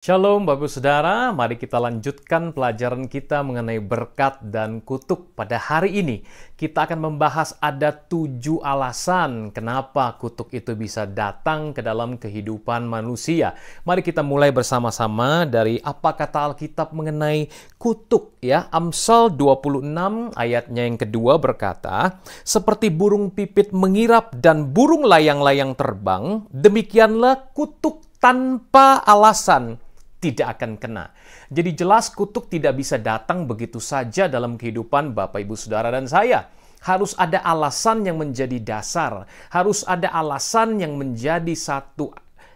Shalom Bapak Saudara, mari kita lanjutkan pelajaran kita mengenai berkat dan kutuk. Pada hari ini kita akan membahas ada tujuh alasan kenapa kutuk itu bisa datang ke dalam kehidupan manusia. Mari kita mulai bersama-sama dari apa kata Alkitab mengenai kutuk ya. Amsal 26 ayatnya yang kedua berkata, Seperti burung pipit mengirap dan burung layang-layang terbang, demikianlah kutuk tanpa alasan tidak akan kena. Jadi jelas kutuk tidak bisa datang begitu saja dalam kehidupan Bapak Ibu Saudara dan saya. Harus ada alasan yang menjadi dasar, harus ada alasan yang menjadi satu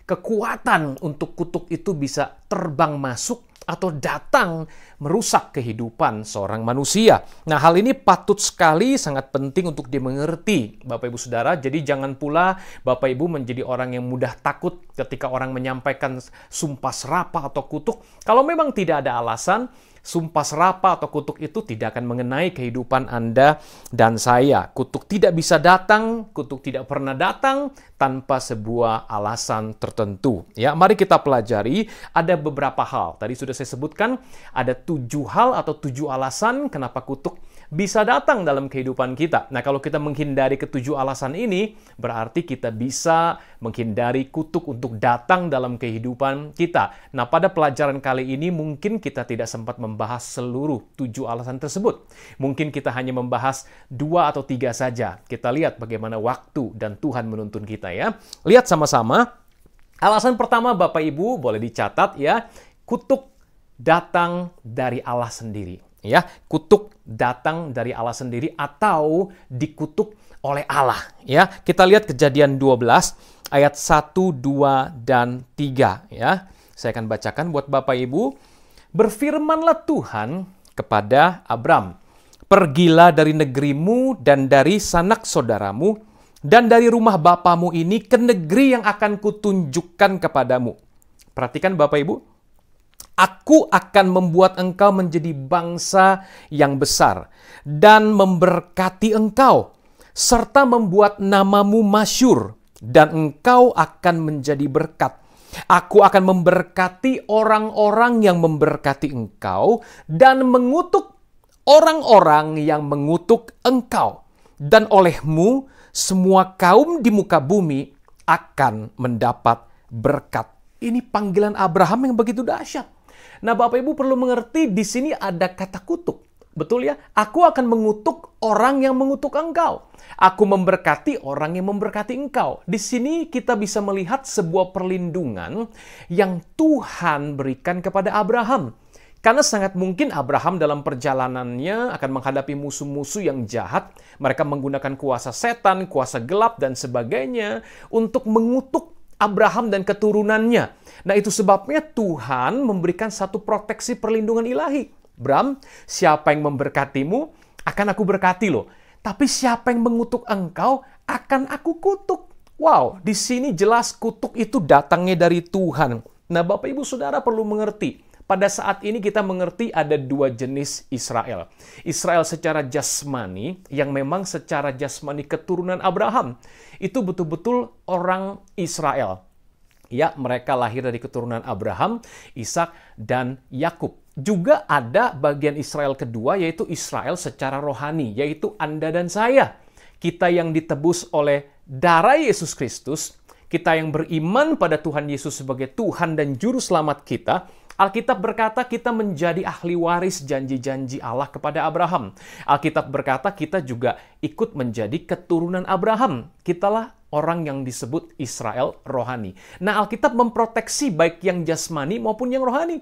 kekuatan untuk kutuk itu bisa terbang masuk atau datang merusak kehidupan seorang manusia. Nah, hal ini patut sekali sangat penting untuk dimengerti, Bapak Ibu Saudara. Jadi jangan pula Bapak Ibu menjadi orang yang mudah takut ketika orang menyampaikan sumpah serapah atau kutuk. Kalau memang tidak ada alasan, sumpah serapa atau kutuk itu tidak akan mengenai kehidupan Anda dan saya. Kutuk tidak bisa datang, kutuk tidak pernah datang tanpa sebuah alasan tertentu. Ya, mari kita pelajari ada beberapa hal. Tadi sudah saya sebutkan ada tujuh hal atau tujuh alasan kenapa kutuk bisa datang dalam kehidupan kita. Nah, kalau kita menghindari ketujuh alasan ini, berarti kita bisa menghindari kutuk untuk datang dalam kehidupan kita. Nah, pada pelajaran kali ini mungkin kita tidak sempat membahas seluruh tujuh alasan tersebut. Mungkin kita hanya membahas dua atau tiga saja. Kita lihat bagaimana waktu dan Tuhan menuntun kita ya. Lihat sama-sama. Alasan pertama Bapak Ibu boleh dicatat ya, kutuk datang dari Allah sendiri ya kutuk datang dari Allah sendiri atau dikutuk oleh Allah ya kita lihat kejadian 12 ayat 1 2 dan 3 ya saya akan bacakan buat Bapak Ibu berfirmanlah Tuhan kepada Abram pergilah dari negerimu dan dari sanak saudaramu dan dari rumah bapamu ini ke negeri yang akan kutunjukkan kepadamu perhatikan Bapak Ibu Aku akan membuat engkau menjadi bangsa yang besar dan memberkati engkau serta membuat namamu masyur dan engkau akan menjadi berkat. Aku akan memberkati orang-orang yang memberkati engkau dan mengutuk orang-orang yang mengutuk engkau. Dan olehmu semua kaum di muka bumi akan mendapat berkat. Ini panggilan Abraham yang begitu dahsyat. Nah, Bapak Ibu perlu mengerti di sini ada kata kutuk. Betul ya? Aku akan mengutuk orang yang mengutuk engkau. Aku memberkati orang yang memberkati engkau. Di sini kita bisa melihat sebuah perlindungan yang Tuhan berikan kepada Abraham. Karena sangat mungkin Abraham dalam perjalanannya akan menghadapi musuh-musuh yang jahat. Mereka menggunakan kuasa setan, kuasa gelap, dan sebagainya untuk mengutuk Abraham dan keturunannya. Nah, itu sebabnya Tuhan memberikan satu proteksi perlindungan ilahi. Bram, siapa yang memberkatimu, akan aku berkati loh. Tapi siapa yang mengutuk engkau, akan aku kutuk. Wow, di sini jelas kutuk itu datangnya dari Tuhan. Nah, Bapak Ibu Saudara perlu mengerti pada saat ini kita mengerti ada dua jenis Israel. Israel secara jasmani yang memang secara jasmani keturunan Abraham itu betul-betul orang Israel. Ya, mereka lahir dari keturunan Abraham, Ishak dan Yakub. Juga ada bagian Israel kedua yaitu Israel secara rohani, yaitu Anda dan saya. Kita yang ditebus oleh darah Yesus Kristus, kita yang beriman pada Tuhan Yesus sebagai Tuhan dan juru selamat kita, Alkitab berkata kita menjadi ahli waris janji-janji Allah kepada Abraham. Alkitab berkata kita juga ikut menjadi keturunan Abraham. Kitalah orang yang disebut Israel rohani. Nah, Alkitab memproteksi baik yang jasmani maupun yang rohani.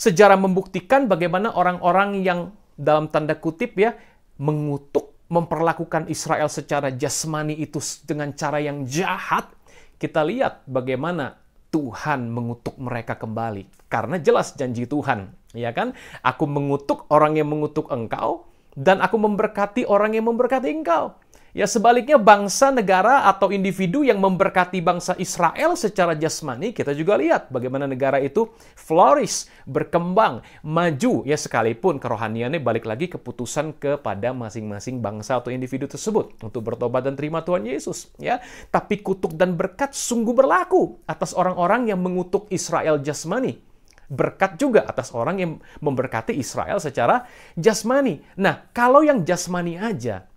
Sejarah membuktikan bagaimana orang-orang yang dalam tanda kutip ya mengutuk memperlakukan Israel secara jasmani itu dengan cara yang jahat. Kita lihat bagaimana Tuhan mengutuk mereka kembali karena jelas janji Tuhan, ya kan? Aku mengutuk orang yang mengutuk engkau dan aku memberkati orang yang memberkati engkau. Ya sebaliknya bangsa, negara, atau individu yang memberkati bangsa Israel secara jasmani, kita juga lihat bagaimana negara itu flourish, berkembang, maju. Ya sekalipun kerohaniannya balik lagi keputusan kepada masing-masing bangsa atau individu tersebut untuk bertobat dan terima Tuhan Yesus. Ya, Tapi kutuk dan berkat sungguh berlaku atas orang-orang yang mengutuk Israel jasmani berkat juga atas orang yang memberkati Israel secara jasmani. Nah, kalau yang jasmani aja,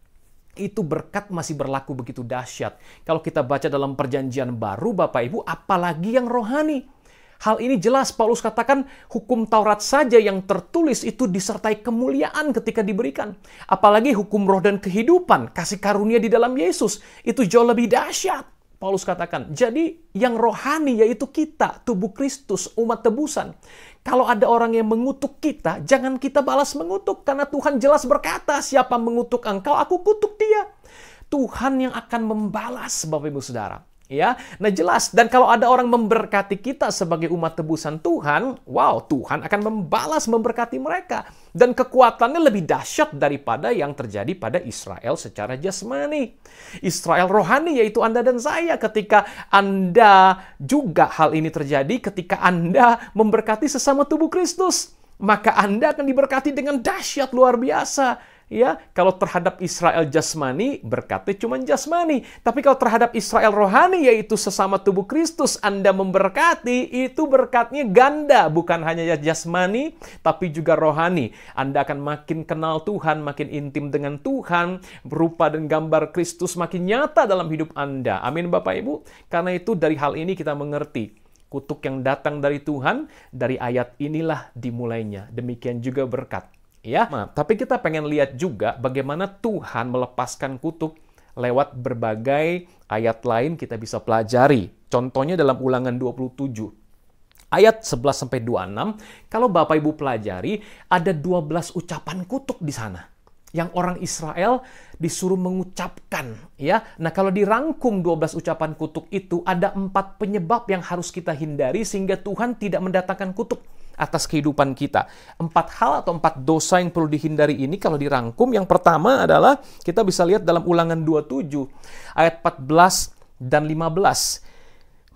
itu berkat masih berlaku begitu dahsyat. Kalau kita baca dalam perjanjian baru, Bapak Ibu, apalagi yang rohani. Hal ini jelas Paulus katakan hukum Taurat saja yang tertulis itu disertai kemuliaan ketika diberikan. Apalagi hukum roh dan kehidupan, kasih karunia di dalam Yesus, itu jauh lebih dahsyat. Paulus katakan, jadi yang rohani yaitu kita, tubuh Kristus, umat tebusan. Kalau ada orang yang mengutuk kita, jangan kita balas mengutuk. Karena Tuhan jelas berkata, siapa mengutuk engkau, aku kutuk dia. Tuhan yang akan membalas Bapak Ibu Saudara. Ya, nah jelas. Dan kalau ada orang memberkati kita sebagai umat tebusan Tuhan, wow, Tuhan akan membalas memberkati mereka. Dan kekuatannya lebih dahsyat daripada yang terjadi pada Israel secara jasmani. Israel rohani yaitu Anda dan saya ketika Anda juga hal ini terjadi ketika Anda memberkati sesama tubuh Kristus. Maka Anda akan diberkati dengan dahsyat luar biasa ya kalau terhadap Israel jasmani berkatnya cuma jasmani tapi kalau terhadap Israel rohani yaitu sesama tubuh Kristus Anda memberkati itu berkatnya ganda bukan hanya jasmani tapi juga rohani Anda akan makin kenal Tuhan makin intim dengan Tuhan berupa dan gambar Kristus makin nyata dalam hidup Anda amin Bapak Ibu karena itu dari hal ini kita mengerti kutuk yang datang dari Tuhan dari ayat inilah dimulainya demikian juga berkat Ya, Nah, tapi kita pengen lihat juga bagaimana Tuhan melepaskan kutuk lewat berbagai ayat lain kita bisa pelajari. Contohnya dalam ulangan 27 ayat 11 sampai 26, kalau Bapak Ibu pelajari ada 12 ucapan kutuk di sana yang orang Israel disuruh mengucapkan ya. Nah, kalau dirangkum 12 ucapan kutuk itu ada empat penyebab yang harus kita hindari sehingga Tuhan tidak mendatangkan kutuk atas kehidupan kita. Empat hal atau empat dosa yang perlu dihindari ini kalau dirangkum, yang pertama adalah kita bisa lihat dalam ulangan 27 ayat 14 dan 15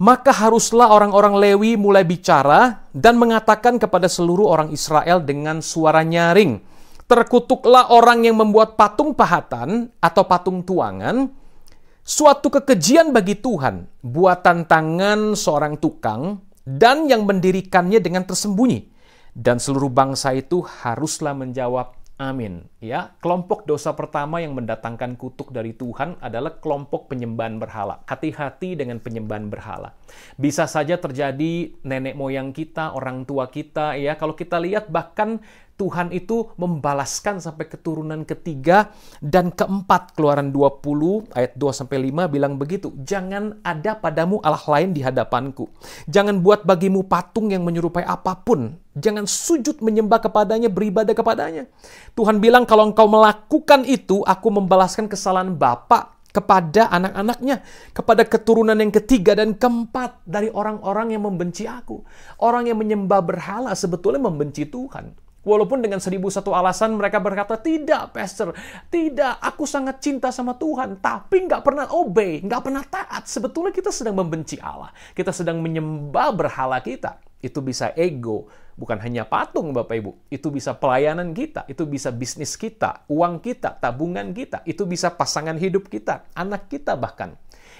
maka haruslah orang-orang Lewi mulai bicara dan mengatakan kepada seluruh orang Israel dengan suara nyaring, "Terkutuklah orang yang membuat patung pahatan atau patung tuangan, suatu kekejian bagi Tuhan, buatan tangan seorang tukang dan yang mendirikannya dengan tersembunyi. Dan seluruh bangsa itu haruslah menjawab amin. Ya, kelompok dosa pertama yang mendatangkan kutuk dari Tuhan adalah kelompok penyembahan berhala. Hati-hati dengan penyembahan berhala. Bisa saja terjadi nenek moyang kita, orang tua kita, ya. Kalau kita lihat bahkan Tuhan itu membalaskan sampai keturunan ketiga dan keempat. Keluaran 20 ayat 2 sampai 5 bilang begitu, "Jangan ada padamu allah lain di hadapanku. Jangan buat bagimu patung yang menyerupai apapun. Jangan sujud menyembah kepadanya, beribadah kepadanya." Tuhan bilang kalau engkau melakukan itu, aku membalaskan kesalahan bapak kepada anak-anaknya, kepada keturunan yang ketiga dan keempat dari orang-orang yang membenci aku. Orang yang menyembah berhala sebetulnya membenci Tuhan. Walaupun dengan seribu satu alasan mereka berkata, tidak pastor, tidak, aku sangat cinta sama Tuhan, tapi nggak pernah obey, nggak pernah taat. Sebetulnya kita sedang membenci Allah, kita sedang menyembah berhala kita. Itu bisa ego, bukan hanya patung Bapak Ibu, itu bisa pelayanan kita, itu bisa bisnis kita, uang kita, tabungan kita, itu bisa pasangan hidup kita, anak kita bahkan.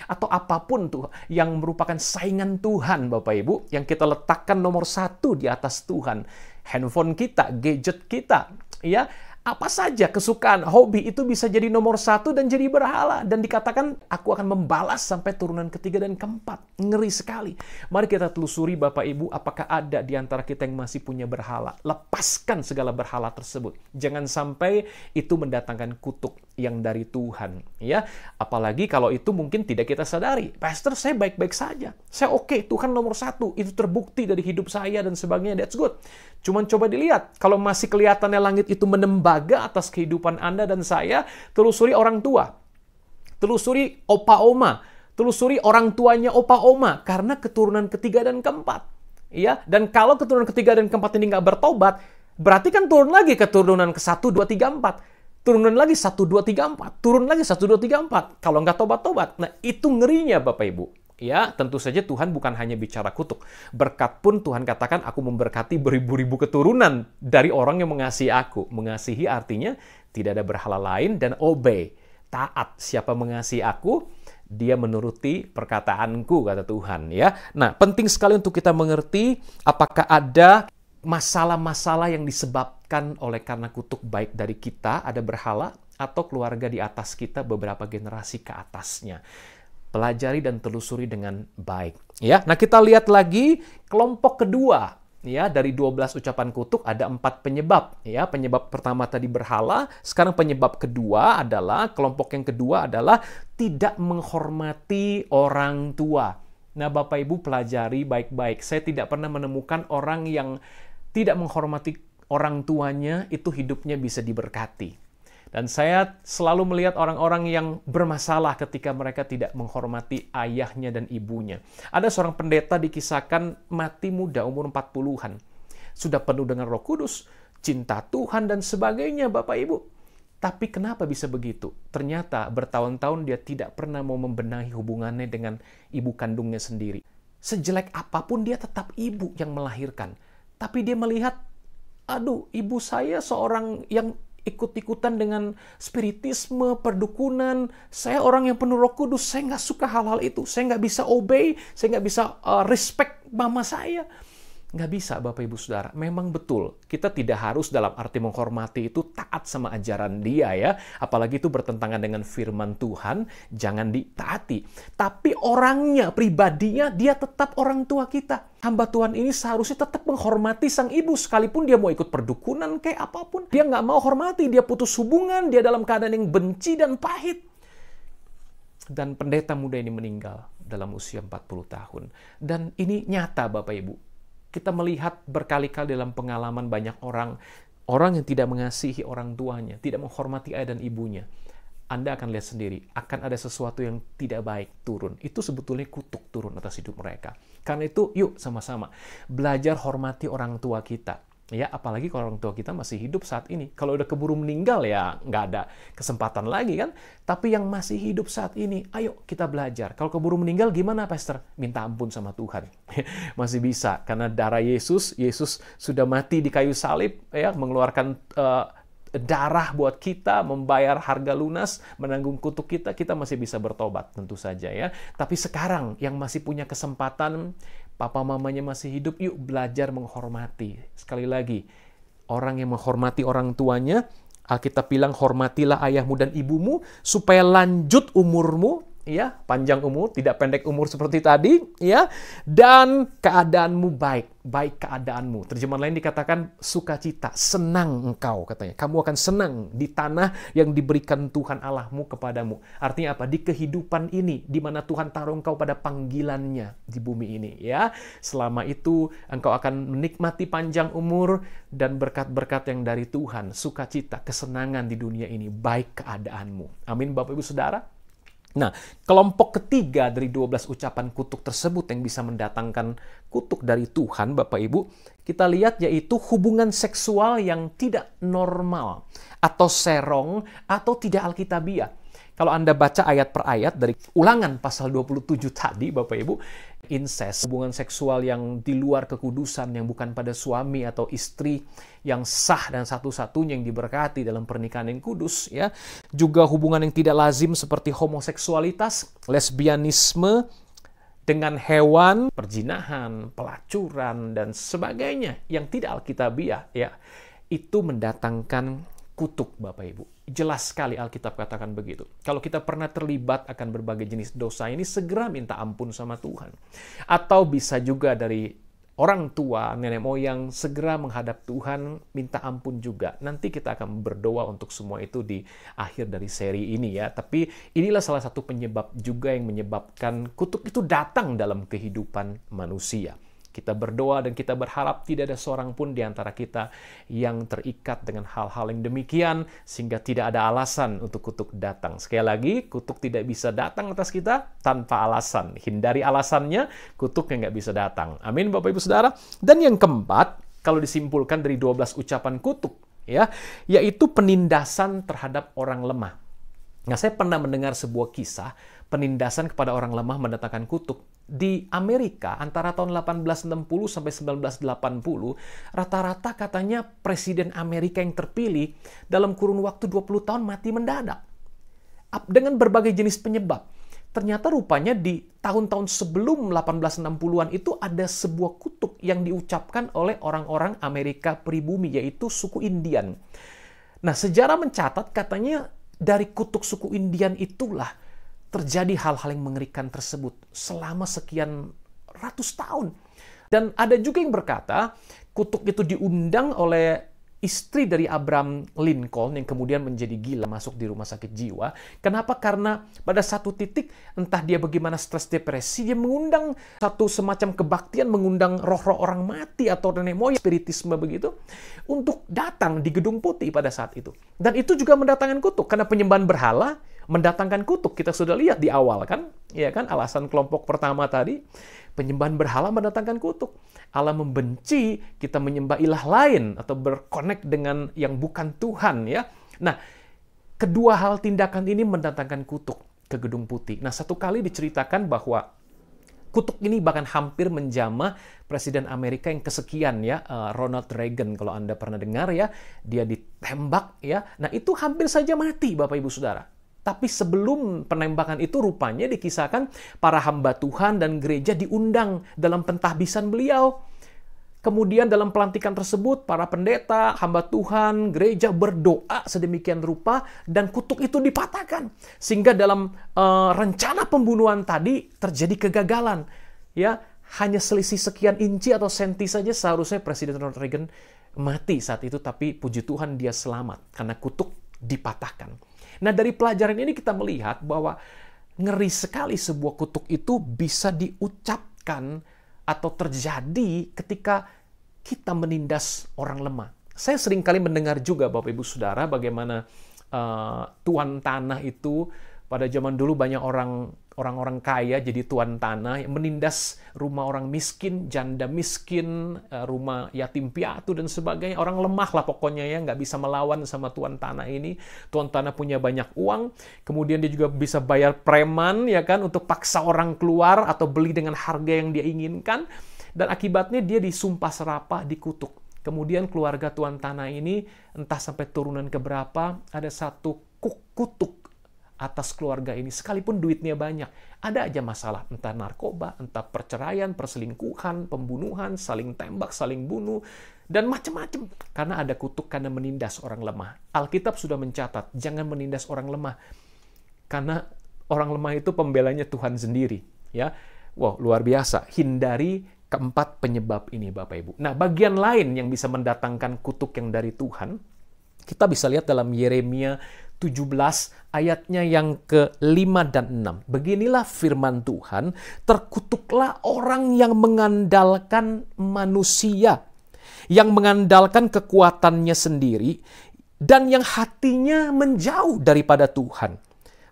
Atau apapun tuh yang merupakan saingan Tuhan Bapak Ibu, yang kita letakkan nomor satu di atas Tuhan. Handphone kita, gadget kita, ya apa saja kesukaan, hobi itu bisa jadi nomor satu dan jadi berhala. Dan dikatakan, aku akan membalas sampai turunan ketiga dan keempat. Ngeri sekali. Mari kita telusuri Bapak Ibu, apakah ada di antara kita yang masih punya berhala. Lepaskan segala berhala tersebut. Jangan sampai itu mendatangkan kutuk yang dari Tuhan, ya. Apalagi kalau itu mungkin tidak kita sadari. Pastor, saya baik-baik saja. Saya oke, okay, Tuhan nomor satu. Itu terbukti dari hidup saya dan sebagainya. That's good. Cuman coba dilihat, kalau masih kelihatannya langit itu menembaga atas kehidupan Anda dan saya, telusuri orang tua. Telusuri opa oma, telusuri orang tuanya opa oma karena keturunan ketiga dan keempat. Ya, dan kalau keturunan ketiga dan keempat ini nggak bertobat, berarti kan turun lagi keturunan ke satu dua tiga empat Turun lagi 1, 2, 3, 4. Turun lagi 1, 2, 3, 4. Kalau nggak tobat-tobat. Nah, itu ngerinya Bapak Ibu. Ya, tentu saja Tuhan bukan hanya bicara kutuk. Berkat pun Tuhan katakan, aku memberkati beribu-ribu keturunan dari orang yang mengasihi aku. Mengasihi artinya tidak ada berhala lain dan obey. Taat. Siapa mengasihi aku, dia menuruti perkataanku, kata Tuhan. Ya, Nah, penting sekali untuk kita mengerti apakah ada masalah-masalah yang disebabkan oleh karena kutuk baik dari kita, ada berhala, atau keluarga di atas kita beberapa generasi ke atasnya. Pelajari dan telusuri dengan baik. Ya, nah kita lihat lagi kelompok kedua ya dari 12 ucapan kutuk ada empat penyebab ya penyebab pertama tadi berhala sekarang penyebab kedua adalah kelompok yang kedua adalah tidak menghormati orang tua nah bapak ibu pelajari baik-baik saya tidak pernah menemukan orang yang tidak menghormati orang tuanya itu hidupnya bisa diberkati. Dan saya selalu melihat orang-orang yang bermasalah ketika mereka tidak menghormati ayahnya dan ibunya. Ada seorang pendeta dikisahkan mati muda umur 40-an. Sudah penuh dengan roh kudus, cinta Tuhan dan sebagainya Bapak Ibu. Tapi kenapa bisa begitu? Ternyata bertahun-tahun dia tidak pernah mau membenahi hubungannya dengan ibu kandungnya sendiri. Sejelek apapun dia tetap ibu yang melahirkan tapi dia melihat, aduh, ibu saya seorang yang ikut-ikutan dengan spiritisme, perdukunan. Saya orang yang penuh roh kudus, saya nggak suka hal-hal itu. Saya nggak bisa obey, saya nggak bisa uh, respect mama saya. Nggak bisa, Bapak Ibu Saudara. Memang betul, kita tidak harus dalam arti menghormati itu taat sama ajaran dia ya. Apalagi itu bertentangan dengan firman Tuhan, jangan ditaati. Tapi orangnya, pribadinya, dia tetap orang tua kita. Hamba Tuhan ini seharusnya tetap menghormati sang ibu, sekalipun dia mau ikut perdukunan kayak apapun. Dia nggak mau hormati, dia putus hubungan, dia dalam keadaan yang benci dan pahit dan pendeta muda ini meninggal dalam usia 40 tahun. Dan ini nyata Bapak Ibu. Kita melihat berkali-kali dalam pengalaman banyak orang, orang yang tidak mengasihi orang tuanya, tidak menghormati ayah dan ibunya. Anda akan lihat sendiri, akan ada sesuatu yang tidak baik turun. Itu sebetulnya kutuk turun atas hidup mereka. Karena itu, yuk sama-sama belajar hormati orang tua kita Ya, apalagi kalau orang tua kita masih hidup saat ini. Kalau udah keburu meninggal ya nggak ada kesempatan lagi kan. Tapi yang masih hidup saat ini, ayo kita belajar. Kalau keburu meninggal gimana, Pastor? Minta ampun sama Tuhan. masih bisa karena darah Yesus, Yesus sudah mati di kayu salib ya, mengeluarkan uh, darah buat kita, membayar harga lunas, menanggung kutuk kita, kita masih bisa bertobat tentu saja ya. Tapi sekarang yang masih punya kesempatan papa mamanya masih hidup, yuk belajar menghormati. Sekali lagi, orang yang menghormati orang tuanya, Alkitab bilang hormatilah ayahmu dan ibumu supaya lanjut umurmu ya, panjang umur, tidak pendek umur seperti tadi, ya. Dan keadaanmu baik, baik keadaanmu. Terjemahan lain dikatakan sukacita, senang engkau katanya. Kamu akan senang di tanah yang diberikan Tuhan Allahmu kepadamu. Artinya apa? Di kehidupan ini di mana Tuhan taruh engkau pada panggilannya di bumi ini, ya. Selama itu engkau akan menikmati panjang umur dan berkat-berkat yang dari Tuhan, sukacita, kesenangan di dunia ini, baik keadaanmu. Amin Bapak Ibu Saudara. Nah, kelompok ketiga dari 12 ucapan kutuk tersebut yang bisa mendatangkan kutuk dari Tuhan, Bapak Ibu, kita lihat yaitu hubungan seksual yang tidak normal atau serong atau tidak alkitabiah. Kalau Anda baca ayat per ayat dari ulangan pasal 27 tadi, Bapak Ibu, incest, hubungan seksual yang di luar kekudusan, yang bukan pada suami atau istri yang sah dan satu-satunya yang diberkati dalam pernikahan yang kudus, ya. Juga hubungan yang tidak lazim seperti homoseksualitas, lesbianisme, dengan hewan, perjinahan, pelacuran, dan sebagainya yang tidak alkitabiah, ya. Itu mendatangkan kutuk, Bapak Ibu. Jelas sekali Alkitab katakan begitu. Kalau kita pernah terlibat akan berbagai jenis dosa ini, segera minta ampun sama Tuhan. Atau bisa juga dari orang tua, nenek moyang, segera menghadap Tuhan, minta ampun juga. Nanti kita akan berdoa untuk semua itu di akhir dari seri ini ya. Tapi inilah salah satu penyebab juga yang menyebabkan kutuk itu datang dalam kehidupan manusia. Kita berdoa dan kita berharap tidak ada seorang pun di antara kita yang terikat dengan hal-hal yang demikian sehingga tidak ada alasan untuk kutuk datang. Sekali lagi, kutuk tidak bisa datang atas kita tanpa alasan. Hindari alasannya, kutuknya nggak bisa datang. Amin Bapak Ibu Saudara. Dan yang keempat, kalau disimpulkan dari 12 ucapan kutuk, ya, yaitu penindasan terhadap orang lemah. Nah, saya pernah mendengar sebuah kisah penindasan kepada orang lemah mendatangkan kutuk di Amerika antara tahun 1860 sampai 1980 rata-rata katanya presiden Amerika yang terpilih dalam kurun waktu 20 tahun mati mendadak dengan berbagai jenis penyebab. Ternyata rupanya di tahun-tahun sebelum 1860-an itu ada sebuah kutuk yang diucapkan oleh orang-orang Amerika pribumi yaitu suku Indian. Nah, sejarah mencatat katanya dari kutuk suku Indian itulah terjadi hal-hal yang mengerikan tersebut selama sekian ratus tahun. Dan ada juga yang berkata, kutuk itu diundang oleh istri dari Abraham Lincoln yang kemudian menjadi gila masuk di rumah sakit jiwa. Kenapa? Karena pada satu titik entah dia bagaimana stres depresi, dia mengundang satu semacam kebaktian, mengundang roh-roh orang mati atau nenek moyang, spiritisme begitu, untuk datang di gedung putih pada saat itu. Dan itu juga mendatangkan kutuk, karena penyembahan berhala mendatangkan kutuk. Kita sudah lihat di awal kan, ya kan alasan kelompok pertama tadi, penyembahan berhala mendatangkan kutuk. Allah membenci kita menyembah ilah lain atau berkonek dengan yang bukan Tuhan ya. Nah, kedua hal tindakan ini mendatangkan kutuk ke gedung putih. Nah, satu kali diceritakan bahwa kutuk ini bahkan hampir menjamah presiden Amerika yang kesekian ya eh, Ronald Reagan kalau Anda pernah dengar ya dia ditembak ya nah itu hampir saja mati Bapak Ibu Saudara tapi sebelum penembakan itu rupanya dikisahkan para hamba Tuhan dan gereja diundang dalam pentahbisan beliau. Kemudian dalam pelantikan tersebut, para pendeta, hamba Tuhan, gereja berdoa sedemikian rupa dan kutuk itu dipatahkan. Sehingga dalam uh, rencana pembunuhan tadi terjadi kegagalan. Ya, hanya selisih sekian inci atau senti saja seharusnya Presiden Ronald Reagan mati saat itu, tapi puji Tuhan dia selamat karena kutuk dipatahkan. Nah, dari pelajaran ini kita melihat bahwa ngeri sekali sebuah kutuk itu bisa diucapkan atau terjadi ketika kita menindas orang lemah. Saya sering kali mendengar juga Bapak Ibu Saudara bagaimana uh, tuan tanah itu pada zaman dulu banyak orang orang-orang kaya jadi tuan tanah, menindas rumah orang miskin, janda miskin, eh, rumah yatim piatu dan sebagainya. Orang lemah lah pokoknya ya, nggak bisa melawan sama tuan tanah ini. Tuan tanah punya banyak uang, kemudian dia juga bisa bayar preman ya kan untuk paksa orang keluar atau beli dengan harga yang dia inginkan. Dan akibatnya dia disumpah serapah, dikutuk. Kemudian keluarga tuan tanah ini entah sampai turunan keberapa ada satu kutuk atas keluarga ini sekalipun duitnya banyak. Ada aja masalah, entah narkoba, entah perceraian, perselingkuhan, pembunuhan, saling tembak, saling bunuh, dan macam-macam. Karena ada kutuk karena menindas orang lemah. Alkitab sudah mencatat, jangan menindas orang lemah. Karena orang lemah itu pembelanya Tuhan sendiri, ya. Wow, luar biasa. Hindari keempat penyebab ini Bapak Ibu. Nah, bagian lain yang bisa mendatangkan kutuk yang dari Tuhan kita bisa lihat dalam Yeremia 17 ayatnya yang ke-5 dan 6. Beginilah firman Tuhan, terkutuklah orang yang mengandalkan manusia, yang mengandalkan kekuatannya sendiri, dan yang hatinya menjauh daripada Tuhan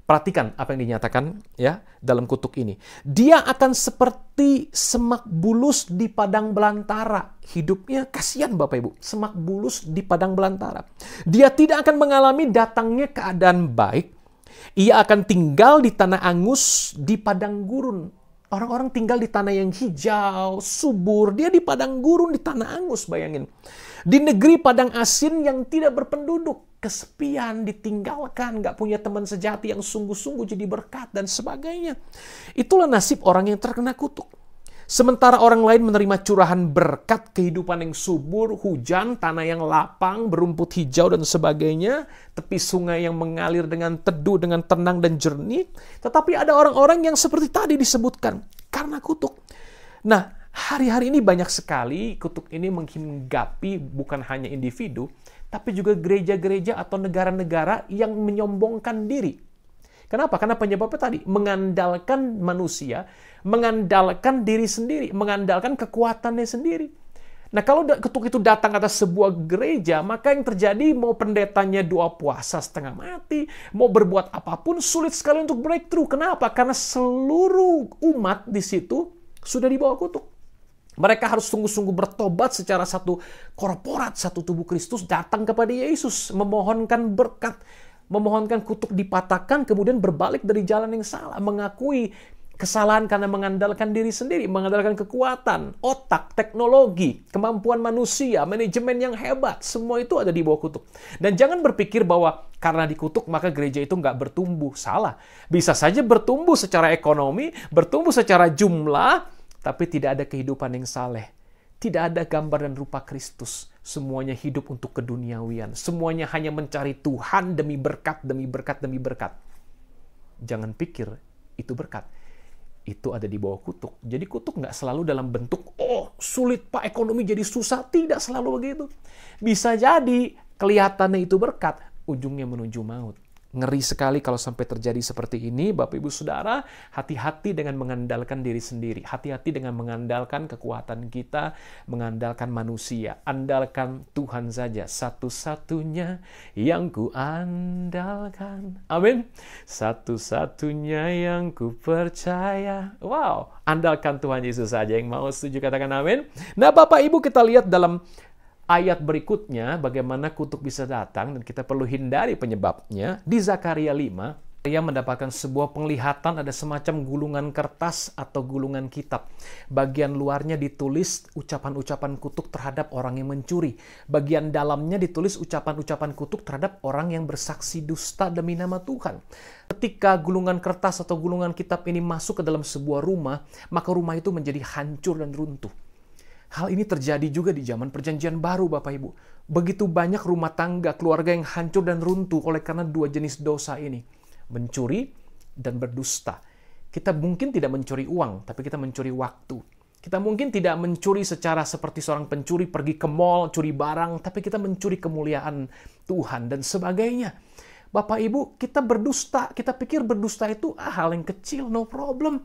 Perhatikan apa yang dinyatakan ya dalam kutuk ini. Dia akan seperti semak bulus di padang belantara. Hidupnya kasihan Bapak Ibu, semak bulus di padang belantara. Dia tidak akan mengalami datangnya keadaan baik. Ia akan tinggal di tanah angus di padang gurun. Orang-orang tinggal di tanah yang hijau, subur. Dia di padang gurun di tanah angus, bayangin. Di negeri padang asin yang tidak berpenduduk kesepian, ditinggalkan, nggak punya teman sejati yang sungguh-sungguh jadi berkat dan sebagainya. Itulah nasib orang yang terkena kutuk. Sementara orang lain menerima curahan berkat kehidupan yang subur, hujan, tanah yang lapang, berumput hijau dan sebagainya, tepi sungai yang mengalir dengan teduh, dengan tenang dan jernih. Tetapi ada orang-orang yang seperti tadi disebutkan, karena kutuk. Nah, hari-hari ini banyak sekali kutuk ini menghinggapi bukan hanya individu, tapi juga gereja-gereja atau negara-negara yang menyombongkan diri. Kenapa? Karena penyebabnya tadi mengandalkan manusia, mengandalkan diri sendiri, mengandalkan kekuatannya sendiri. Nah, kalau ketuk itu datang atas sebuah gereja, maka yang terjadi mau pendetanya dua puasa setengah mati, mau berbuat apapun sulit sekali untuk breakthrough. Kenapa? Karena seluruh umat di situ sudah dibawa kutuk. Mereka harus sungguh-sungguh bertobat secara satu korporat, satu tubuh Kristus datang kepada Yesus, memohonkan berkat, memohonkan kutuk dipatahkan, kemudian berbalik dari jalan yang salah, mengakui kesalahan karena mengandalkan diri sendiri, mengandalkan kekuatan, otak, teknologi, kemampuan manusia, manajemen yang hebat, semua itu ada di bawah kutuk. Dan jangan berpikir bahwa karena dikutuk maka gereja itu nggak bertumbuh, salah. Bisa saja bertumbuh secara ekonomi, bertumbuh secara jumlah, tapi tidak ada kehidupan yang saleh. Tidak ada gambar dan rupa Kristus. Semuanya hidup untuk keduniawian. Semuanya hanya mencari Tuhan demi berkat, demi berkat, demi berkat. Jangan pikir itu berkat. Itu ada di bawah kutuk. Jadi kutuk nggak selalu dalam bentuk, oh sulit pak ekonomi jadi susah. Tidak selalu begitu. Bisa jadi kelihatannya itu berkat, ujungnya menuju maut. Ngeri sekali kalau sampai terjadi seperti ini, Bapak Ibu Saudara, hati-hati dengan mengandalkan diri sendiri, hati-hati dengan mengandalkan kekuatan kita, mengandalkan manusia, andalkan Tuhan saja, satu-satunya yang kuandalkan. Amin. Satu-satunya yang ku percaya. Wow, andalkan Tuhan Yesus saja yang mau setuju katakan amin. Nah, Bapak Ibu kita lihat dalam ayat berikutnya bagaimana kutuk bisa datang dan kita perlu hindari penyebabnya di Zakaria 5 ia mendapatkan sebuah penglihatan ada semacam gulungan kertas atau gulungan kitab. Bagian luarnya ditulis ucapan-ucapan kutuk terhadap orang yang mencuri. Bagian dalamnya ditulis ucapan-ucapan kutuk terhadap orang yang bersaksi dusta demi nama Tuhan. Ketika gulungan kertas atau gulungan kitab ini masuk ke dalam sebuah rumah, maka rumah itu menjadi hancur dan runtuh. Hal ini terjadi juga di zaman perjanjian baru Bapak Ibu. Begitu banyak rumah tangga, keluarga yang hancur dan runtuh oleh karena dua jenis dosa ini. Mencuri dan berdusta. Kita mungkin tidak mencuri uang, tapi kita mencuri waktu. Kita mungkin tidak mencuri secara seperti seorang pencuri pergi ke mall, curi barang, tapi kita mencuri kemuliaan Tuhan dan sebagainya. Bapak Ibu, kita berdusta, kita pikir berdusta itu ah, hal yang kecil, no problem.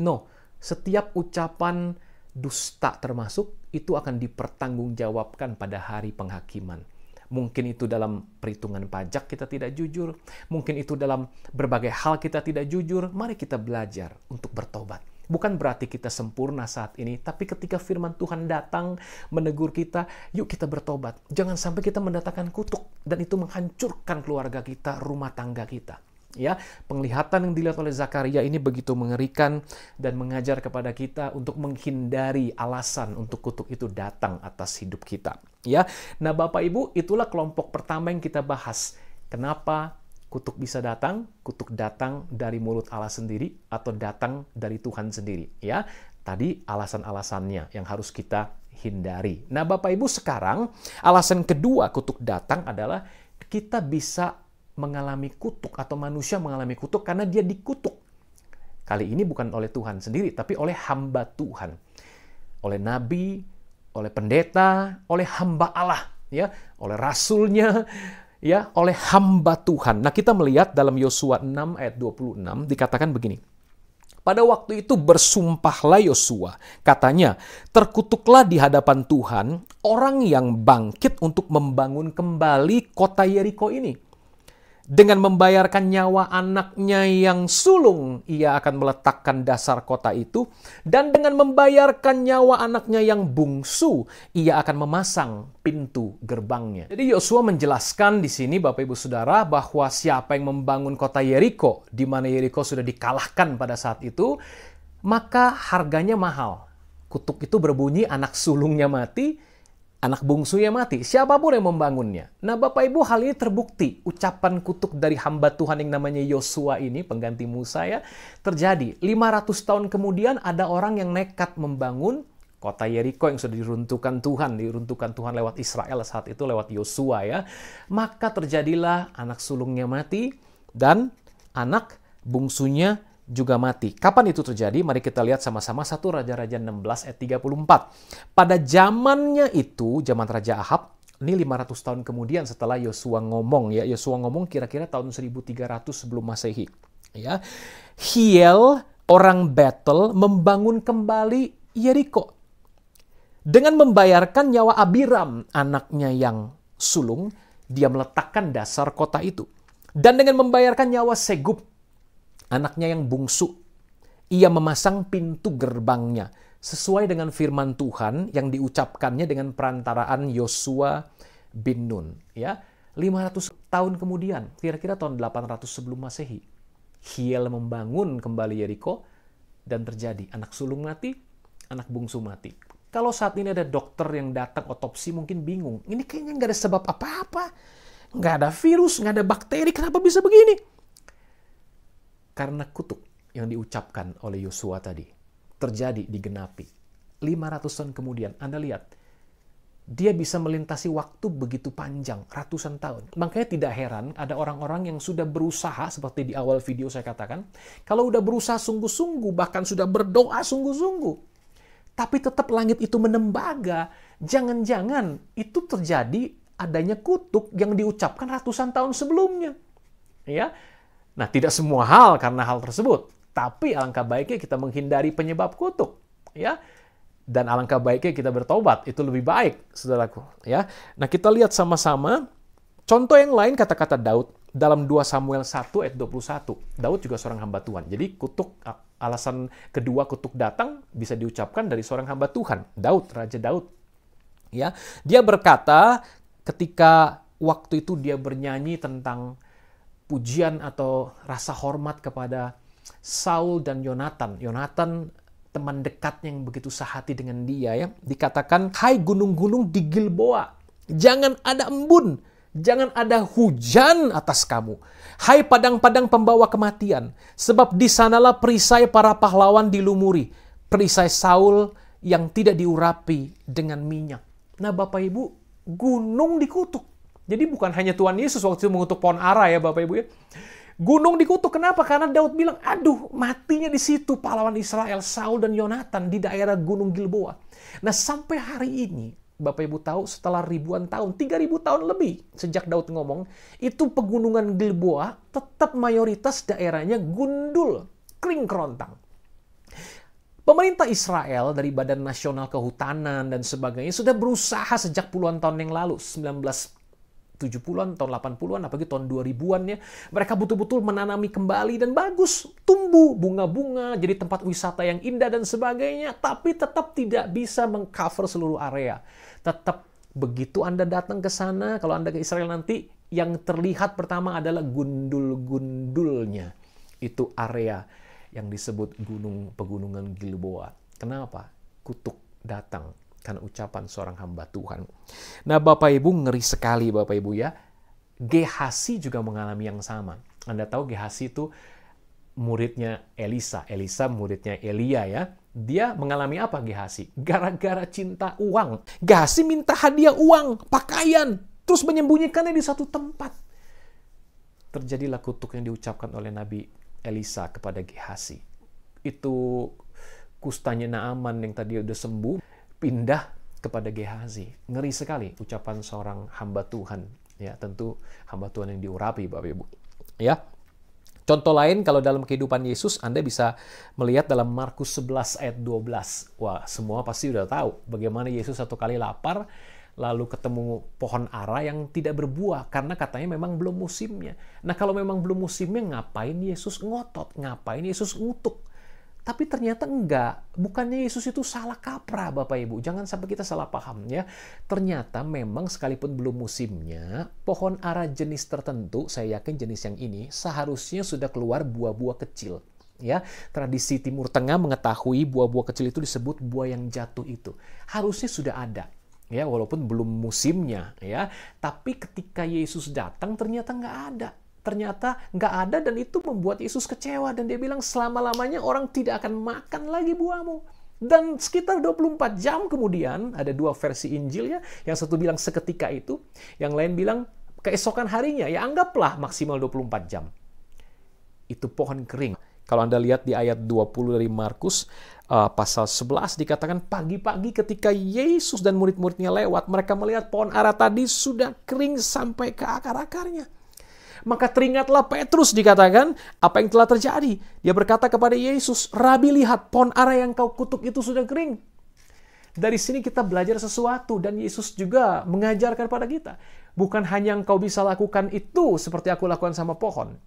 No, setiap ucapan dusta termasuk, itu akan dipertanggungjawabkan pada hari penghakiman. Mungkin itu dalam perhitungan pajak kita tidak jujur, mungkin itu dalam berbagai hal kita tidak jujur. Mari kita belajar untuk bertobat. Bukan berarti kita sempurna saat ini, tapi ketika firman Tuhan datang menegur kita, yuk kita bertobat. Jangan sampai kita mendatangkan kutuk dan itu menghancurkan keluarga kita, rumah tangga kita. Ya, penglihatan yang dilihat oleh Zakaria ini begitu mengerikan dan mengajar kepada kita untuk menghindari alasan untuk kutuk itu datang atas hidup kita. Ya, nah Bapak Ibu, itulah kelompok pertama yang kita bahas. Kenapa kutuk bisa datang? Kutuk datang dari mulut Allah sendiri atau datang dari Tuhan sendiri. Ya, tadi alasan-alasannya yang harus kita hindari. Nah, Bapak Ibu, sekarang alasan kedua kutuk datang adalah kita bisa mengalami kutuk atau manusia mengalami kutuk karena dia dikutuk. Kali ini bukan oleh Tuhan sendiri, tapi oleh hamba Tuhan. Oleh nabi, oleh pendeta, oleh hamba Allah, ya, oleh rasulnya, ya, oleh hamba Tuhan. Nah, kita melihat dalam Yosua 6 ayat 26 dikatakan begini. Pada waktu itu bersumpahlah Yosua, katanya, terkutuklah di hadapan Tuhan orang yang bangkit untuk membangun kembali kota Yeriko ini dengan membayarkan nyawa anaknya yang sulung, ia akan meletakkan dasar kota itu. Dan dengan membayarkan nyawa anaknya yang bungsu, ia akan memasang pintu gerbangnya. Jadi Yosua menjelaskan di sini Bapak Ibu Saudara bahwa siapa yang membangun kota Yeriko, di mana Yeriko sudah dikalahkan pada saat itu, maka harganya mahal. Kutuk itu berbunyi anak sulungnya mati, Anak bungsunya mati, siapapun yang membangunnya. Nah Bapak Ibu hal ini terbukti. Ucapan kutuk dari hamba Tuhan yang namanya Yosua ini, pengganti Musa ya, terjadi. 500 tahun kemudian ada orang yang nekat membangun kota Yeriko yang sudah diruntuhkan Tuhan, diruntuhkan Tuhan lewat Israel saat itu lewat Yosua ya. Maka terjadilah anak sulungnya mati dan anak bungsunya juga mati. Kapan itu terjadi? Mari kita lihat sama-sama satu Raja-Raja 16 ayat 34. Pada zamannya itu, zaman Raja Ahab, ini 500 tahun kemudian setelah Yosua ngomong ya. Yosua ngomong kira-kira tahun 1300 sebelum Masehi. Ya. Hiel orang Betel membangun kembali Yeriko dengan membayarkan nyawa Abiram anaknya yang sulung dia meletakkan dasar kota itu dan dengan membayarkan nyawa Segub anaknya yang bungsu. Ia memasang pintu gerbangnya sesuai dengan firman Tuhan yang diucapkannya dengan perantaraan Yosua bin Nun. Ya, 500 tahun kemudian, kira-kira tahun 800 sebelum Masehi, Hiel membangun kembali Yeriko dan terjadi anak sulung mati, anak bungsu mati. Kalau saat ini ada dokter yang datang otopsi mungkin bingung. Ini kayaknya nggak ada sebab apa-apa. Nggak ada virus, nggak ada bakteri, kenapa bisa begini? karena kutuk yang diucapkan oleh Yosua tadi terjadi digenapi. 500 tahun kemudian, Anda lihat, dia bisa melintasi waktu begitu panjang, ratusan tahun. Makanya tidak heran ada orang-orang yang sudah berusaha, seperti di awal video saya katakan, kalau sudah berusaha sungguh-sungguh, bahkan sudah berdoa sungguh-sungguh, tapi tetap langit itu menembaga. Jangan-jangan itu terjadi adanya kutuk yang diucapkan ratusan tahun sebelumnya. Ya, Nah, tidak semua hal karena hal tersebut, tapi alangkah baiknya kita menghindari penyebab kutuk, ya. Dan alangkah baiknya kita bertobat, itu lebih baik, saudaraku, ya. Nah, kita lihat sama-sama contoh yang lain kata-kata Daud dalam 2 Samuel 1 ayat 21. Daud juga seorang hamba Tuhan. Jadi kutuk alasan kedua kutuk datang bisa diucapkan dari seorang hamba Tuhan, Daud, Raja Daud. Ya, dia berkata ketika waktu itu dia bernyanyi tentang pujian atau rasa hormat kepada Saul dan Yonatan. Yonatan teman dekatnya yang begitu sehati dengan dia ya. Dikatakan, "Hai gunung-gunung di Gilboa, jangan ada embun, jangan ada hujan atas kamu. Hai padang-padang pembawa kematian, sebab di sanalah perisai para pahlawan dilumuri, perisai Saul yang tidak diurapi dengan minyak." Nah, Bapak Ibu, gunung dikutuk. Jadi bukan hanya Tuhan Yesus waktu itu mengutuk pohon ara ya Bapak Ibu ya. Gunung dikutuk kenapa? Karena Daud bilang, aduh matinya di situ pahlawan Israel Saul dan Yonatan di daerah Gunung Gilboa. Nah sampai hari ini Bapak Ibu tahu setelah ribuan tahun, 3000 tahun lebih sejak Daud ngomong, itu pegunungan Gilboa tetap mayoritas daerahnya gundul, kering kerontang. Pemerintah Israel dari Badan Nasional Kehutanan dan sebagainya sudah berusaha sejak puluhan tahun yang lalu, 19 70-an, tahun 80-an, apalagi tahun 2000-an ya. Mereka betul-betul menanami kembali dan bagus. Tumbuh bunga-bunga, jadi tempat wisata yang indah dan sebagainya. Tapi tetap tidak bisa mengcover seluruh area. Tetap begitu Anda datang ke sana, kalau Anda ke Israel nanti, yang terlihat pertama adalah gundul-gundulnya. Itu area yang disebut gunung pegunungan Gilboa. Kenapa? Kutuk datang karena ucapan seorang hamba Tuhan. Nah, Bapak Ibu ngeri sekali Bapak Ibu ya. Gehasi juga mengalami yang sama. Anda tahu Gehasi itu muridnya Elisa, Elisa muridnya Elia ya. Dia mengalami apa Gehasi? Gara-gara cinta uang. Gehasi minta hadiah uang, pakaian, terus menyembunyikannya di satu tempat. Terjadilah kutuk yang diucapkan oleh Nabi Elisa kepada Gehasi. Itu kustanya Naaman yang tadi udah sembuh, pindah kepada Gehazi. Ngeri sekali ucapan seorang hamba Tuhan. Ya, tentu hamba Tuhan yang diurapi Bapak Ibu. Ya. Contoh lain kalau dalam kehidupan Yesus Anda bisa melihat dalam Markus 11 ayat 12. Wah, semua pasti sudah tahu bagaimana Yesus satu kali lapar lalu ketemu pohon ara yang tidak berbuah karena katanya memang belum musimnya. Nah, kalau memang belum musimnya ngapain Yesus ngotot? Ngapain Yesus ngutuk? Tapi ternyata enggak. Bukannya Yesus itu salah kaprah, Bapak Ibu. Jangan sampai kita salah paham ya. Ternyata memang sekalipun belum musimnya, pohon ara jenis tertentu, saya yakin jenis yang ini, seharusnya sudah keluar buah-buah kecil. Ya, tradisi Timur Tengah mengetahui buah-buah kecil itu disebut buah yang jatuh itu. Harusnya sudah ada ya walaupun belum musimnya ya tapi ketika Yesus datang ternyata nggak ada ternyata nggak ada dan itu membuat Yesus kecewa dan dia bilang selama-lamanya orang tidak akan makan lagi buahmu. Dan sekitar 24 jam kemudian ada dua versi Injil ya, yang satu bilang seketika itu, yang lain bilang keesokan harinya ya anggaplah maksimal 24 jam. Itu pohon kering. Kalau Anda lihat di ayat 20 dari Markus uh, pasal 11 dikatakan pagi-pagi ketika Yesus dan murid-muridnya lewat, mereka melihat pohon ara tadi sudah kering sampai ke akar-akarnya. Maka teringatlah Petrus dikatakan apa yang telah terjadi. Dia berkata kepada Yesus, Rabi lihat pohon arah yang kau kutuk itu sudah kering. Dari sini kita belajar sesuatu dan Yesus juga mengajarkan pada kita. Bukan hanya engkau bisa lakukan itu seperti aku lakukan sama pohon.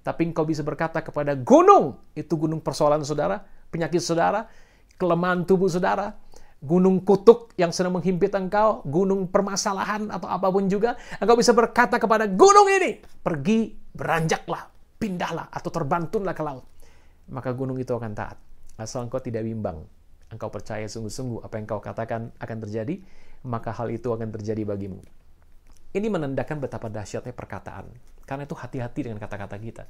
Tapi engkau bisa berkata kepada gunung, itu gunung persoalan saudara, penyakit saudara, kelemahan tubuh saudara, gunung kutuk yang sedang menghimpit engkau, gunung permasalahan atau apapun juga, engkau bisa berkata kepada gunung ini, pergi, beranjaklah, pindahlah, atau terbantunlah ke laut. Maka gunung itu akan taat. Asal engkau tidak bimbang, engkau percaya sungguh-sungguh apa yang engkau katakan akan terjadi, maka hal itu akan terjadi bagimu. Ini menandakan betapa dahsyatnya perkataan. Karena itu hati-hati dengan kata-kata kita.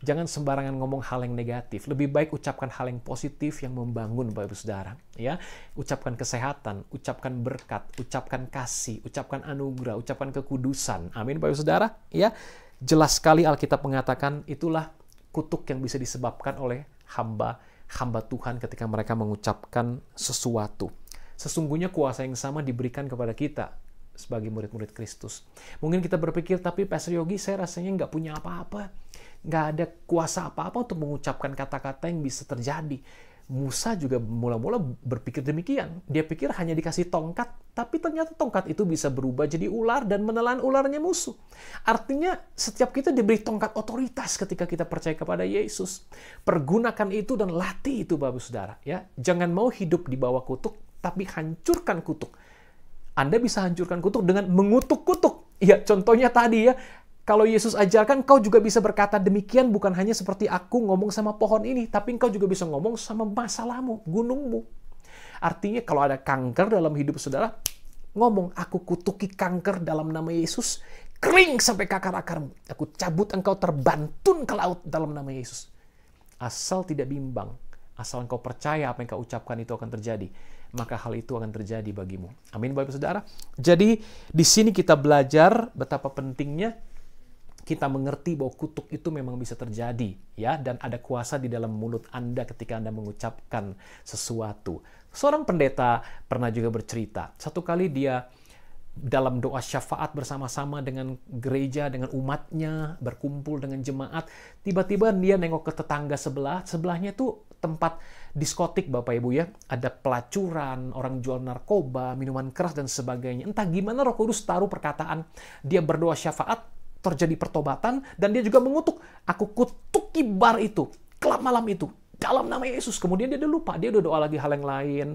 Jangan sembarangan ngomong hal yang negatif. Lebih baik ucapkan hal yang positif yang membangun Bapak Ibu Saudara, ya. Ucapkan kesehatan, ucapkan berkat, ucapkan kasih, ucapkan anugerah, ucapkan kekudusan. Amin Bapak Ibu Saudara, ya. Jelas sekali Alkitab mengatakan itulah kutuk yang bisa disebabkan oleh hamba hamba Tuhan ketika mereka mengucapkan sesuatu. Sesungguhnya kuasa yang sama diberikan kepada kita sebagai murid-murid Kristus. Mungkin kita berpikir, tapi Pastor Yogi saya rasanya nggak punya apa-apa nggak ada kuasa apa-apa untuk mengucapkan kata-kata yang bisa terjadi. Musa juga mula-mula berpikir demikian. Dia pikir hanya dikasih tongkat, tapi ternyata tongkat itu bisa berubah jadi ular dan menelan ularnya musuh. Artinya, setiap kita diberi tongkat otoritas ketika kita percaya kepada Yesus. Pergunakan itu dan latih itu, Bapak Saudara. Ya, Jangan mau hidup di bawah kutuk, tapi hancurkan kutuk. Anda bisa hancurkan kutuk dengan mengutuk-kutuk. Ya, contohnya tadi ya, kalau Yesus ajarkan, kau juga bisa berkata demikian bukan hanya seperti aku ngomong sama pohon ini, tapi kau juga bisa ngomong sama masalahmu, gunungmu. Artinya kalau ada kanker dalam hidup saudara, ngomong, aku kutuki kanker dalam nama Yesus, kering sampai ke akar-akarmu. Aku cabut engkau terbantun ke laut dalam nama Yesus. Asal tidak bimbang, asal engkau percaya apa yang kau ucapkan itu akan terjadi maka hal itu akan terjadi bagimu. Amin, Bapak Saudara. Jadi, di sini kita belajar betapa pentingnya kita mengerti bahwa kutuk itu memang bisa terjadi ya dan ada kuasa di dalam mulut Anda ketika Anda mengucapkan sesuatu. Seorang pendeta pernah juga bercerita, satu kali dia dalam doa syafaat bersama-sama dengan gereja, dengan umatnya, berkumpul dengan jemaat, tiba-tiba dia nengok ke tetangga sebelah, sebelahnya tuh tempat diskotik Bapak Ibu ya. Ada pelacuran, orang jual narkoba, minuman keras dan sebagainya. Entah gimana Roh Kudus taruh perkataan dia berdoa syafaat terjadi pertobatan dan dia juga mengutuk aku kutuki bar itu kelap malam itu dalam nama Yesus kemudian dia udah lupa dia udah doa lagi hal yang lain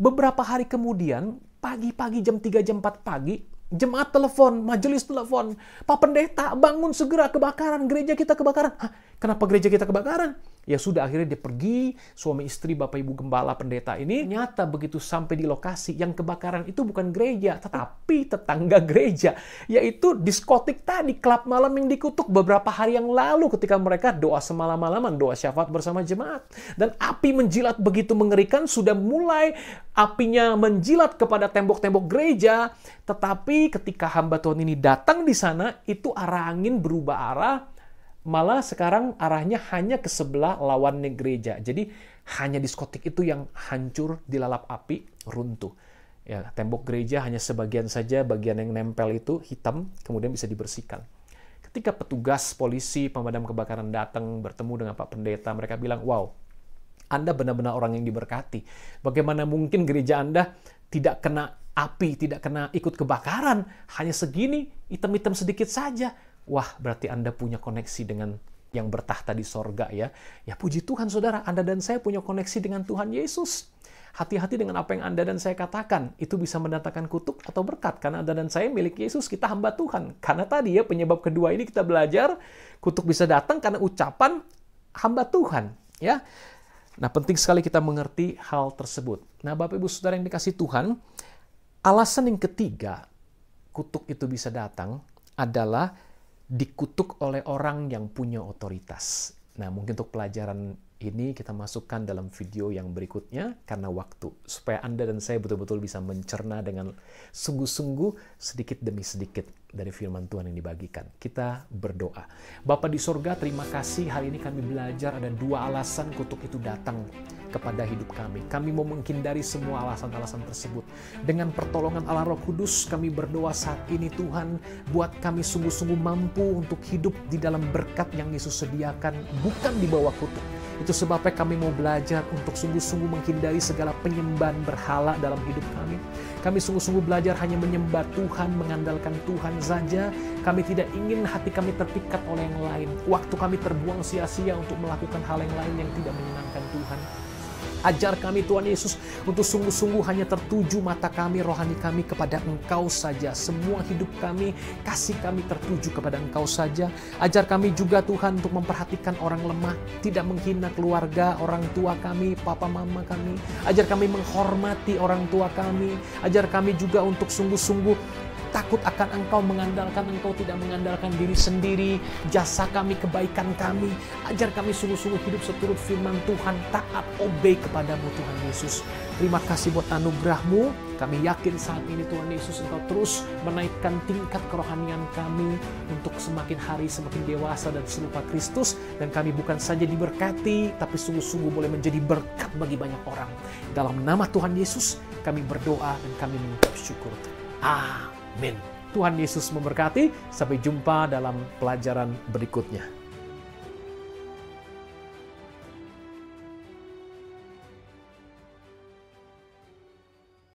beberapa hari kemudian pagi-pagi jam 3 jam 4 pagi jemaat telepon majelis telepon Pak Pendeta bangun segera kebakaran gereja kita kebakaran Hah, kenapa gereja kita kebakaran Ya sudah akhirnya dia pergi, suami istri Bapak Ibu Gembala pendeta ini nyata begitu sampai di lokasi yang kebakaran itu bukan gereja, tetapi tetangga gereja, yaitu diskotik tadi, klub malam yang dikutuk beberapa hari yang lalu ketika mereka doa semalam-malaman, doa syafat bersama jemaat. Dan api menjilat begitu mengerikan, sudah mulai apinya menjilat kepada tembok-tembok gereja, tetapi ketika hamba Tuhan ini datang di sana, itu arah angin berubah arah, malah sekarang arahnya hanya ke sebelah lawan gereja. Jadi hanya diskotik itu yang hancur dilalap api, runtuh. Ya, tembok gereja hanya sebagian saja, bagian yang nempel itu hitam, kemudian bisa dibersihkan. Ketika petugas polisi pemadam kebakaran datang bertemu dengan Pak Pendeta, mereka bilang, "Wow, Anda benar-benar orang yang diberkati. Bagaimana mungkin gereja Anda tidak kena api, tidak kena ikut kebakaran, hanya segini, hitam-hitam sedikit saja." wah berarti Anda punya koneksi dengan yang bertahta di sorga ya. Ya puji Tuhan saudara, Anda dan saya punya koneksi dengan Tuhan Yesus. Hati-hati dengan apa yang Anda dan saya katakan. Itu bisa mendatangkan kutuk atau berkat. Karena Anda dan saya milik Yesus, kita hamba Tuhan. Karena tadi ya penyebab kedua ini kita belajar, kutuk bisa datang karena ucapan hamba Tuhan. ya Nah penting sekali kita mengerti hal tersebut. Nah Bapak Ibu Saudara yang dikasih Tuhan, alasan yang ketiga kutuk itu bisa datang adalah dikutuk oleh orang yang punya otoritas. Nah, mungkin untuk pelajaran ini kita masukkan dalam video yang berikutnya karena waktu. Supaya Anda dan saya betul-betul bisa mencerna dengan sungguh-sungguh sedikit demi sedikit dari firman Tuhan yang dibagikan. Kita berdoa. Bapa di sorga, terima kasih hari ini kami belajar ada dua alasan kutuk itu datang kepada hidup kami. Kami mau menghindari semua alasan-alasan tersebut. Dengan pertolongan Allah Roh Kudus, kami berdoa saat ini Tuhan, buat kami sungguh-sungguh mampu untuk hidup di dalam berkat yang Yesus sediakan, bukan di bawah kutuk. Itu sebabnya kami mau belajar untuk sungguh-sungguh menghindari segala penyembahan berhala dalam hidup kami. Kami sungguh-sungguh belajar hanya menyembah Tuhan, mengandalkan Tuhan saja. Kami tidak ingin hati kami terpikat oleh yang lain. Waktu kami terbuang sia-sia untuk melakukan hal yang lain yang tidak menyenangkan Tuhan. Ajar kami Tuhan Yesus untuk sungguh-sungguh hanya tertuju mata kami, rohani kami kepada Engkau saja. Semua hidup kami, kasih kami tertuju kepada Engkau saja. Ajar kami juga Tuhan untuk memperhatikan orang lemah, tidak menghina keluarga, orang tua kami, papa mama kami. Ajar kami menghormati orang tua kami. Ajar kami juga untuk sungguh-sungguh takut akan engkau, mengandalkan engkau, tidak mengandalkan diri sendiri, jasa kami, kebaikan kami. Ajar kami sungguh-sungguh hidup seturut firman Tuhan, taat, obey kepadamu Tuhan Yesus. Terima kasih buat anugerahmu. Kami yakin saat ini Tuhan Yesus Engkau terus menaikkan tingkat kerohanian kami untuk semakin hari semakin dewasa dan serupa Kristus. Dan kami bukan saja diberkati, tapi sungguh-sungguh boleh menjadi berkat bagi banyak orang. Dalam nama Tuhan Yesus, kami berdoa dan kami mengucap syukur. Ah. Amin. Tuhan Yesus memberkati. Sampai jumpa dalam pelajaran berikutnya.